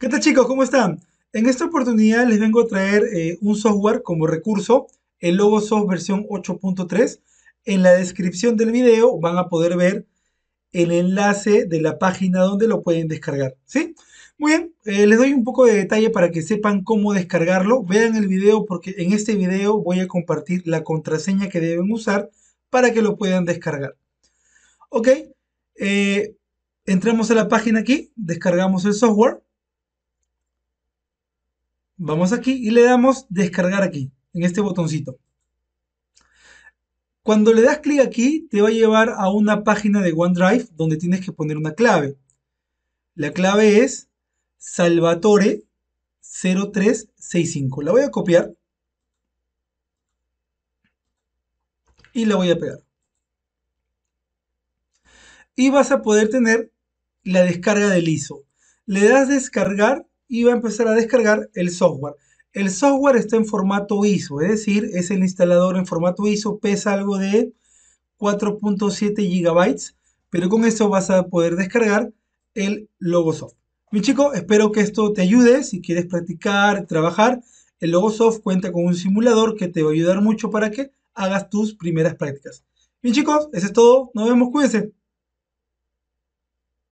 ¿Qué tal chicos? ¿Cómo están? En esta oportunidad les vengo a traer eh, un software como recurso, el Logosoft versión 8.3. En la descripción del video van a poder ver el enlace de la página donde lo pueden descargar, ¿sí? Muy bien, eh, les doy un poco de detalle para que sepan cómo descargarlo. Vean el video porque en este video voy a compartir la contraseña que deben usar para que lo puedan descargar. Ok, eh, entramos a la página aquí, descargamos el software. Vamos aquí y le damos descargar aquí, en este botoncito. Cuando le das clic aquí, te va a llevar a una página de OneDrive donde tienes que poner una clave. La clave es Salvatore 0365. La voy a copiar y la voy a pegar. Y vas a poder tener la descarga del ISO. Le das descargar y va a empezar a descargar el software. El software está en formato ISO, es decir, es el instalador en formato ISO, pesa algo de 4.7 GB, pero con eso vas a poder descargar el Logosoft. Mi chico, espero que esto te ayude si quieres practicar, trabajar. El Logosoft cuenta con un simulador que te va a ayudar mucho para que hagas tus primeras prácticas. Mi chicos, eso es todo. Nos vemos, cuídense.